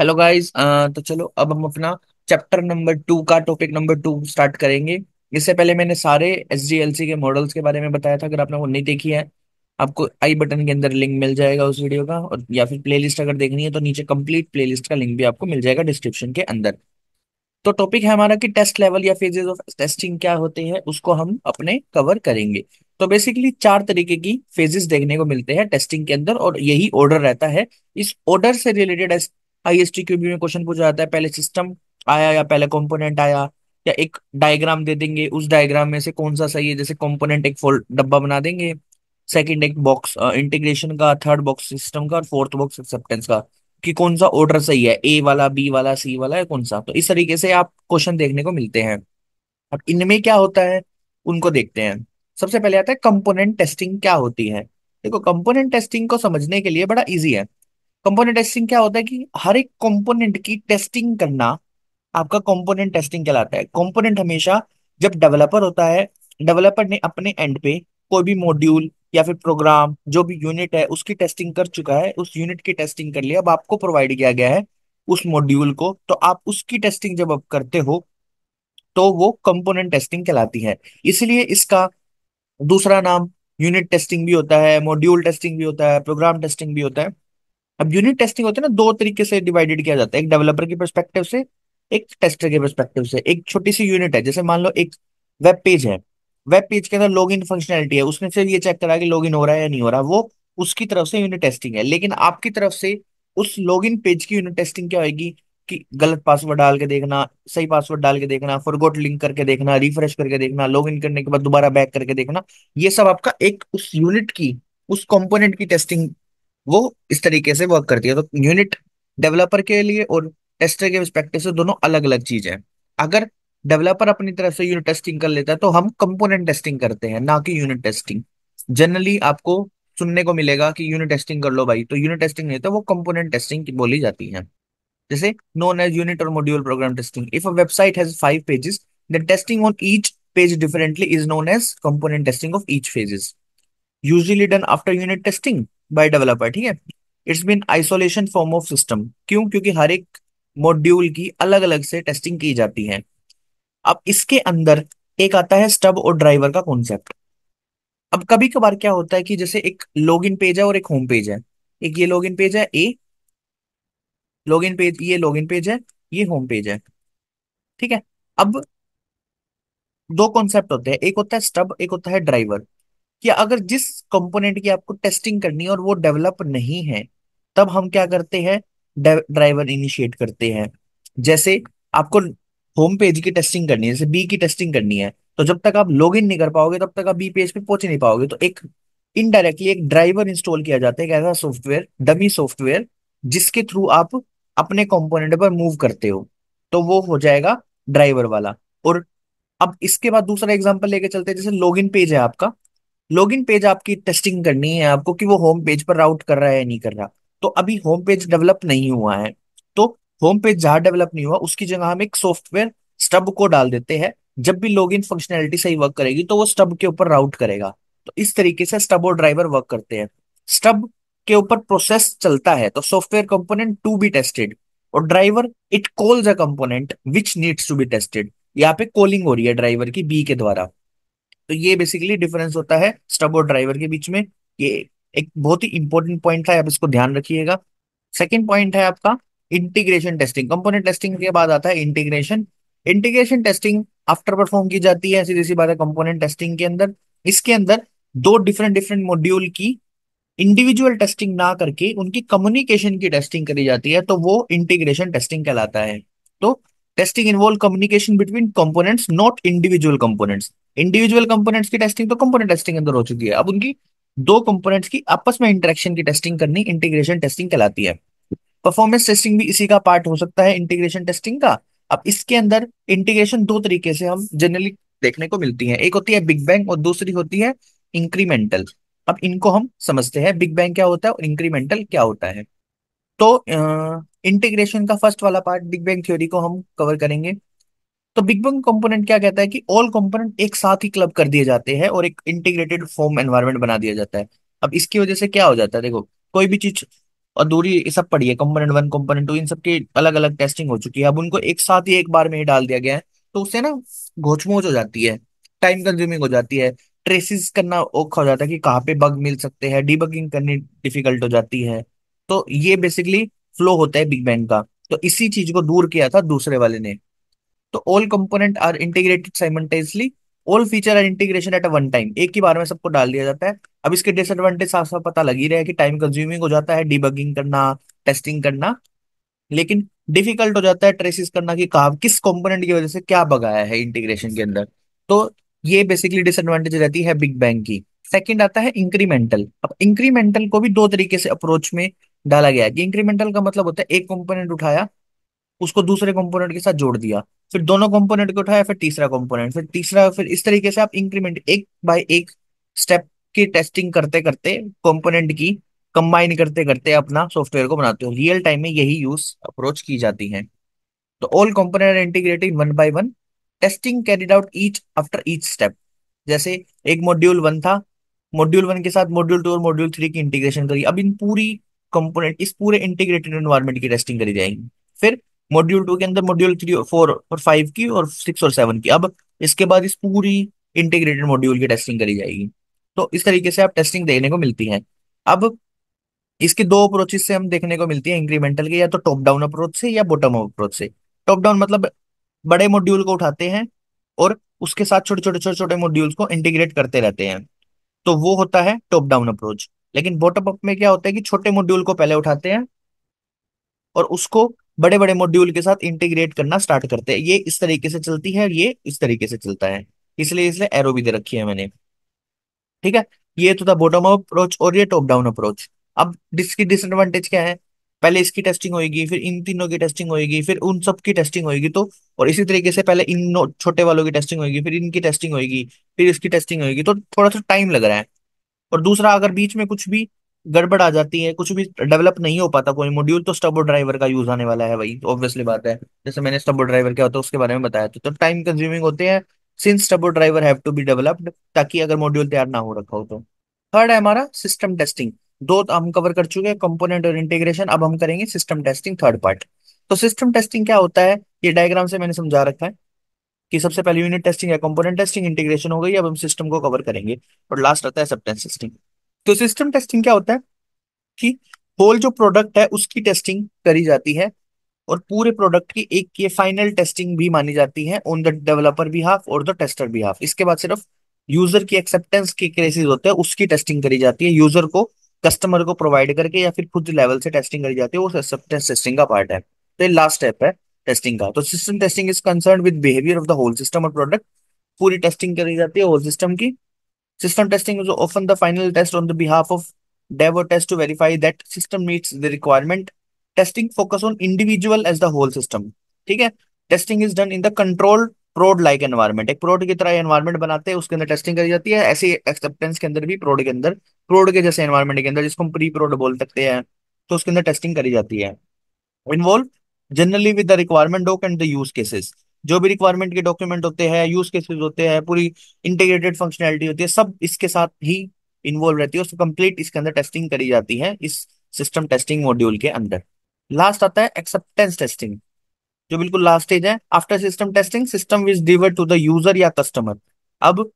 hello guys uh, तो चलो अब हम अपना चैप्टर नंबर टू का टॉपिक नंबर टू स्टार्ट करेंगे इससे पहले मैंने सारे एस के मॉडल्स के बारे में बताया था अगर आपने वो नहीं देखी है आपको आई बटन के अंदर लिंक मिल जाएगा उस वीडियो का और या फिर प्लेलिस्ट अगर देखनी है तो नीचे कंप्लीट प्ले का लिंक भी आपको मिल जाएगा डिस्क्रिप्शन के अंदर तो टॉपिक है हमारा कि टेस्ट लेवल या फेजेज ऑफ टेस्टिंग क्या होते हैं उसको हम अपने कवर करेंगे तो बेसिकली चार तरीके की फेजेस देखने को मिलते हैं टेस्टिंग के अंदर और यही ऑर्डर रहता है इस ऑर्डर से रिलेटेड हाईएस्ट क्यूबी में क्वेश्चन पूछा जाता है पहले सिस्टम आया या पहले कंपोनेंट आया या एक डायग्राम दे देंगे उस डायग्राम में से कौन सा सही है जैसे कंपोनेंट एक फोल्ड डब्बा बना देंगे सेकंड एक बॉक्स इंटीग्रेशन का थर्ड बॉक्स सिस्टम का और फोर्थ बॉक्स एक्सेप्टेंस का कि कौन सा ऑर्डर सही है ए वाला बी वाला सी वाला है कौन सा तो इस तरीके से आप क्वेश्चन देखने को मिलते हैं अब इनमें क्या होता है उनको देखते हैं सबसे पहले आता है कंपोनेंट टेस्टिंग क्या होती है देखो कंपोनेंट टेस्टिंग को समझने के लिए बड़ा इजी है कंपोनेंट टेस्टिंग क्या होता है कि हर एक कंपोनेंट की टेस्टिंग करना आपका कंपोनेंट टेस्टिंग कहलाता है कंपोनेंट हमेशा जब डेवलपर होता है डेवलपर ने अपने एंड पे कोई भी मॉड्यूल या फिर प्रोग्राम जो भी यूनिट है उसकी टेस्टिंग कर चुका है उस यूनिट की टेस्टिंग कर लिया अब आपको प्रोवाइड किया गया है उस मॉड्यूल को तो आप उसकी टेस्टिंग जब आप करते हो तो वो कंपोनेंट टेस्टिंग कहलाती है इसलिए इसका दूसरा नाम यूनिट टेस्टिंग भी होता है मॉड्यूल टेस्टिंग भी होता है प्रोग्राम टेस्टिंग भी होता है अब यूनिट टेस्टिंग होते हैं ना दो तरीके से डिवाइडेड किया जाता है एक डेवलपर की परस्पेक्टिव से एक टेस्टर के परस्पेक्टिव से एक छोटी सी यूनिट है जैसे मान लो एक वेब पेज है वेब पेज के अंदर लॉग इन फंक्शनैलिटी है उसने से ये चेक करा कि लॉग इन हो रहा है या नहीं हो रहा वो उसकी तरफ से यूनिट टेस्टिंग है लेकिन आपकी तरफ से उस लॉग इन पेज की यूनिट टेस्टिंग क्या होगी कि गलत पासवर्ड डाल के देखना सही पासवर्ड डाल के देखना फॉरगोट लिंक करके देखना रिफ्रेश करके देखना लॉग इन करने के बाद दोबारा बैक करके देखना ये सब आपका एक उस यूनिट की उस कंपोनेंट की टेस्टिंग वो इस तरीके से वर्क करती है तो यूनिट डेवलपर के लिए और टेस्टर के रिस्पेक्टिव से दोनों अलग अलग चीज है अगर डेवलपर अपनी तरफ से यूनिट टेस्टिंग कर लेता है तो हम कंपोनेंट टेस्टिंग करते हैं ना कि यूनिट टेस्टिंग जनरली आपको सुनने को मिलेगा कि यूनिट टेस्टिंग कर लो भाई तो यूनिट टेस्टिंग नहीं होता वो कंपोनेंट टेस्टिंग की बोली जाती है जैसे नोन एज यूनिट और module program testing if a website has five pages then testing on each page differently is known as component testing of each phases usually done after unit testing by developer ठीक है it's been isolation form of system क्यों क्योंकि हर एक module की अलग अलग से testing की जाती है अब इसके अंदर एक आता है स्टब और ड्राइवर का कॉन्सेप्ट अब कभी कभार क्या होता है कि जैसे एक लॉग इन पेज है और एक होम पेज है एक ये लॉग इन पेज है ए लॉग इन पेज ये लॉग इन पेज है ये होम पेज है ठीक है अब दो कॉन्सेप्ट होते हैं एक होता है स्टब एक होता है ड्राइवर कि अगर जिस कंपोनेंट की आपको टेस्टिंग करनी है और वो डेवलप नहीं है तब हम क्या करते हैं ड्राइवर इनिशिएट करते हैं जैसे आपको होम पेज की टेस्टिंग करनी है जैसे बी की टेस्टिंग करनी है तो जब तक आप लॉग इन नहीं कर पाओगे तब तक आप बी पेज पे पहुंच नहीं पाओगे तो एक इनडायरेक्टली एक ड्राइवर इंस्टॉल किया जाता है एक ऐसा सॉफ्टवेयर डमी सॉफ्टवेयर जिसके थ्रू आप अपने कॉम्पोनेंट पर मूव करते हो तो वो हो जाएगा ड्राइवर वाला और अब इसके बाद दूसरा एग्जांपल लेके चलते हैं जैसे लॉगिन पेज है आपका लॉगिन पेज आपकी टेस्टिंग करनी है आपको कि वो होम पेज पर राउट कर रहा है या नहीं कर रहा तो अभी होम पेज डेवलप नहीं हुआ है तो होम पेज जहां डेवलप नहीं हुआ उसकी जगह हम एक सॉफ्टवेयर स्टब को डाल देते हैं जब भी लॉग इन फंक्शनैलिटी सही वर्क करेगी तो वो स्टब के ऊपर राउट करेगा तो इस तरीके से स्टब और ड्राइवर वर्क करते हैं स्टब के ऊपर प्रोसेस चलता है तो software component to be tested और driver it calls a component which needs to be tested यहाँ पे कॉलिंग हो रही है ड्राइवर की बी के द्वारा तो ये बेसिकली डिफरेंस होता है स्टब और ड्राइवर के बीच में ये एक बहुत ही इंपॉर्टेंट पॉइंट था आप इसको ध्यान रखिएगा सेकेंड पॉइंट है आपका इंटीग्रेशन टेस्टिंग कंपोनेंट टेस्टिंग के बाद आता है integration integration testing after perform की जाती है ऐसी जैसी बात है कंपोनेंट टेस्टिंग के अंदर इसके अंदर दो डिफरेंट डिफरेंट मॉड्यूल की इंडिविजुअल टेस्टिंग ना करके उनकी कम्युनिकेशन की टेस्टिंग करी जाती है तो वो इंटीग्रेशन टेस्टिंग कहलाता है तो testing involve communication between components not individual components individual components की टेस्टिंग तो कंपोनेंट टेस्टिंग अंदर हो चुकी है अब उनकी दो कंपोनेंट्स की आपस में इंटरेक्शन की टेस्टिंग करनी इंटीग्रेशन टेस्टिंग कहलाती है परफॉर्मेंस टेस्टिंग भी इसी का पार्ट हो सकता है इंटीग्रेशन टेस्टिंग का अब इसके अंदर इंटीग्रेशन दो तरीके से हम जनरली देखने को मिलती है एक होती है बिग बैंग और दूसरी होती है इंक्रीमेंटल अब इनको हम समझते हैं बिग बैंग क्या होता है और इंक्रीमेंटल क्या होता है तो इंटीग्रेशन का फर्स्ट वाला पार्ट बिग बैंग थ्योरी को हम कवर करेंगे तो बिग बैंग कंपोनेंट क्या कहता है कि ऑल कंपोनेंट एक साथ ही क्लब कर दिए जाते हैं और एक इंटीग्रेटेड फॉर्म एनवायरमेंट बना दिया जाता है अब इसकी वजह से क्या हो जाता है देखो कोई भी चीज और दूरी सब पड़ी है कंपोनेंट वन कंपोनेंट टू इन सब की अलग अलग टेस्टिंग हो चुकी है अब उनको एक साथ ही एक बार में ही डाल दिया गया है तो उससे ना घोचमोच हो जाती है टाइम कंज्यूमिंग हो जाती है ट्रेसिस करना औखा हो जाता है कि कहाँ पे बग मिल सकते हैं डीबगिंग करनी डिफिकल्ट हो जाती है तो ये बेसिकली फ्लो होता है बिग बैंग का तो इसी चीज को दूर किया था दूसरे वाले ने तो all component are integrated simultaneously all feature are integration at one time एक ही बार में सबको डाल दिया जाता है अब इसके डिसएडवांटेज साफ साफ पता लग ही रहा है कि टाइम कंज्यूमिंग हो जाता है डिबगिंग करना टेस्टिंग करना लेकिन डिफिकल्ट हो जाता है ट्रेसिस करना कि कहा किस कंपोनेंट की वजह से क्या बगाया है इंटीग्रेशन के अंदर तो ये बेसिकली डिसएडवांटेज रहती है बिग बैंग की सेकंड आता है इंक्रीमेंटल अब इंक्रीमेंटल को भी दो तरीके से अप्रोच में डाला गया कि इंक्रीमेंटल का मतलब होता है एक कंपोनेंट उठाया उसको दूसरे कंपोनेंट के साथ जोड़ दिया फिर दोनों कंपोनेंट को उठाया फिर तीसरा कंपोनेंट फिर तीसरा फिर इस तरीके से आप इंक्रीमेंट एक बाय एक स्टेप की टेस्टिंग करते करते कंपोनेंट की कंबाइन करते करते अपना सॉफ्टवेयर को बनाते हो रियल टाइम में यही यूज अप्रोच की जाती है तो all component integrated one by one testing carried out each after each step जैसे एक मॉड्यूल वन था मॉड्यूल वन के साथ मॉड्यूल टू और मॉड्यूल थ्री की इंटीग्रेशन करी अब इन पूरी कंपोनेंट इस पूरे इंटीग्रेटेड एनवायरमेंट की टेस्टिंग करी जाएगी फिर मॉड्यूल टू के अंदर मॉड्यूल थ्री फोर और फाइव की और सिक्स और सेवन की अब इसके बाद इस पूरी इंटीग्रेटेड मॉड्यूल की टेस्टिंग करी जाएगी तो इस तरीके से आप टेस्टिंग देखने को मिलती है अब इसके दो अप्रोचेस से हम देखने को मिलती है इंक्रीमेंटल के या तो टॉप डाउन अप्रोच से या बॉटम अप्रोच से टॉप डाउन मतलब बड़े मॉड्यूल को उठाते हैं और उसके साथ छोटे छोटे छोटे छोटे मॉड्यूल्स को इंटीग्रेट करते रहते हैं तो वो होता है टॉप डाउन अप्रोच लेकिन बॉटम अप में क्या होता है कि छोटे मॉड्यूल को पहले उठाते हैं और उसको बड़े बड़े मॉड्यूल के साथ इंटीग्रेट करना स्टार्ट करते हैं ये इस तरीके से चलती है और ये इस तरीके से चलता है इसलिए इसलिए एरो भी दे रखी है मैंने ठीक है ये तो था बॉटम अप्रोच और ये टॉप डाउन अप्रोच अब इसकी डिसएडवांटेज क्या है पहले इसकी टेस्टिंग होगी फिर इन तीनों की टेस्टिंग होगी फिर उन सब की टेस्टिंग होगी तो और इसी तरीके से पहले इन छोटे वालों की टेस्टिंग होगी फिर इनकी टेस्टिंग होगी फिर इसकी टेस्टिंग होगी तो थोड़ा सा टाइम लग रहा है और दूसरा अगर बीच में कुछ भी गड़बड़ आ जाती है कुछ भी डेवलप नहीं हो पाता कोई मॉड्यूल तो स्टबो ड्राइवर का यूज आने वाला है भाई ऑब्वियसली बात है जैसे मैंने स्टबो ड्राइवर क्या होता है उसके बारे में बताया तो टाइम कंज्यूमिंग होते हैं since stub or driver have to be developed ताकि अगर मॉड्यूल तैयार ना हो रखा हो तो थर्ड है हमारा सिस्टम टेस्टिंग दो तो हम कवर कर चुके हैं कंपोनेंट और इंटीग्रेशन अब हम करेंगे सिस्टम टेस्टिंग थर्ड पार्ट तो सिस्टम टेस्टिंग क्या होता है ये डायग्राम से मैंने समझा रखा है कि सबसे पहले यूनिट टेस्टिंग या कंपोनेंट टेस्टिंग इंटीग्रेशन हो गई अब हम सिस्टम को कवर करेंगे और लास्ट आता है एक्सेप्टेंस टेस्टिंग तो सिस्टम टेस्टिंग क्या होता है कि होल जो प्रोडक्ट है उसकी टेस्टिंग करी जाती है और पूरे प्रोडक्ट की एक ये फाइनल टेस्टिंग भी मानी जाती है ऑन द डेवलपर भी हाफ और द टेस्टर भी हाफ इसके बाद सिर्फ यूजर की एक्सेप्टेंस के केसेस होते हैं उसकी टेस्टिंग करी जाती है यूजर को कस्टमर को प्रोवाइड करके या फिर खुद लेवल से टेस्टिंग करी जाती है वो एक्सेप्टेंस टेस्टिंग का पार्ट है तो ये लास्ट स्टेप है टेस्टिंग का तो system testing is concern with behaviour of the whole system और प्रोडक्ट पूरी टेस्टिंग करी जाती है होल सिस्टम की system testing is often the final test on the behalf of dev और test to verify that system meets the requirement testing focus on individual as the whole system ठीक है testing is done in the control prod like environment एक prod की तरह environment बनाते हैं उसके अंदर टेस्टिंग करी जाती है ऐसे एक्सेप्टेंस के अंदर भी प्रोड के अंदर प्रोड के जैसे एनवायरमेंट के अंदर जिसको हम प्री प्रोड बोल सकते हैं तो उसके अंदर टेस्टिंग करी जाती है involve generally with the requirement doc and the use cases जो भी रिक्वायरमेंट के डॉक्यूमेंट होते हैं यूज केसेस होते हैं पूरी इंटीग्रेटेड फंक्शनैलिटी होती है सब इसके साथ ही इन्वॉल्व रहती है उसको कंप्लीट इसके अंदर टेस्टिंग करी जाती है इस सिस्टम टेस्टिंग मॉड्यूल के अंदर लास्ट आता है एक्सेप्टेंस टेस्टिंग जो बिल्कुल लास्ट स्टेज है after system testing system was delivered to the user या कस्टमर अब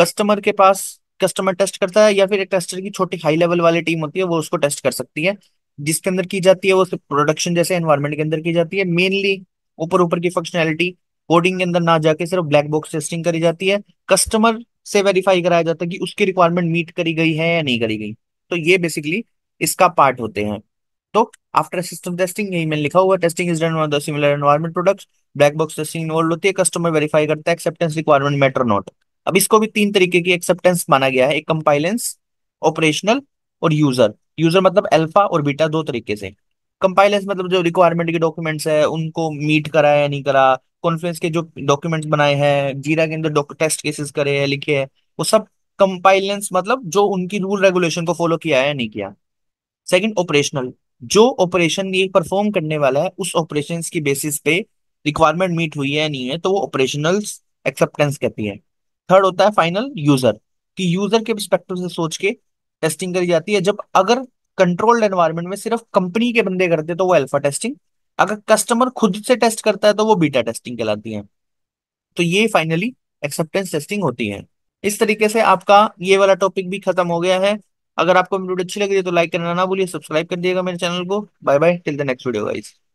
कस्टमर के पास कस्टमर टेस्ट करता है या फिर एक टेस्टर की छोटी हाई लेवल वाली टीम होती है वो उसको टेस्ट कर सकती है जिसके अंदर की जाती है वो प्रोडक्शन जैसे एनवायरमेंट के अंदर की जाती है मेनली ऊपर ऊपर की फंक्शनैलिटी कोडिंग के अंदर ना जाके सिर्फ ब्लैक बॉक्स टेस्टिंग करी जाती है कस्टमर से वेरीफाई कराया जाता है कि उसकी रिक्वायरमेंट मीट करी गई है या नहीं करी गई तो ये बेसिकली इसका पार्ट होते हैं तो आफ्टर सिस्टम टेस्टिंग यही मैंने लिखा हुआ testing is done on the similar environment products black box testing involve होती है कस्टमर वेरीफाई करता है एक्सेप्टेंस रिक्वायरमेंट मैटर नॉट अब इसको भी तीन तरीके की एक्सेप्टेंस माना गया है एक कंपाइलेंस ऑपरेशनल और यूजर यूजर मतलब अल्फा और बीटा दो तरीके से कंपाइलेंस मतलब जो रिक्वायरमेंट के डॉक्यूमेंट्स है उनको मीट करा या नहीं करा कॉन्फ्रेंस के जो डॉक्यूमेंट्स बनाए हैं जीरा के अंदर टेस्ट केसेस करे हैं लिखे हैं वो सब कंपाइलेंस मतलब जो उनकी रूल रेगुलेशन को फॉलो किया है या नहीं किया सेकंड ऑपरेशनल जो ऑपरेशन ये परफॉर्म करने वाला है उस ऑपरेशन की बेसिस पे रिक्वायरमेंट मीट हुई है या नहीं है तो वो ऑपरेशनल एक्सेप्टेंस कहती है थर्ड होता है फाइनल यूजर कि यूजर के परस्पेक्टिव से सोच के टेस्टिंग करी जाती है जब अगर कंट्रोल्ड एनवायरमेंट में सिर्फ कंपनी के बंदे करते तो वो अल्फा टेस्टिंग अगर कस्टमर खुद से टेस्ट करता है तो वो बीटा टेस्टिंग कहलाती है तो ये फाइनली एक्सेप्टेंस टेस्टिंग होती है इस तरीके से आपका ये वाला टॉपिक भी खत्म हो गया है अगर आपको वीडियो अच्छी लगी तो लाइक करना ना भूलिए सब्सक्राइब कर दिएगा मेरे चैनल को bye bye till the next video guys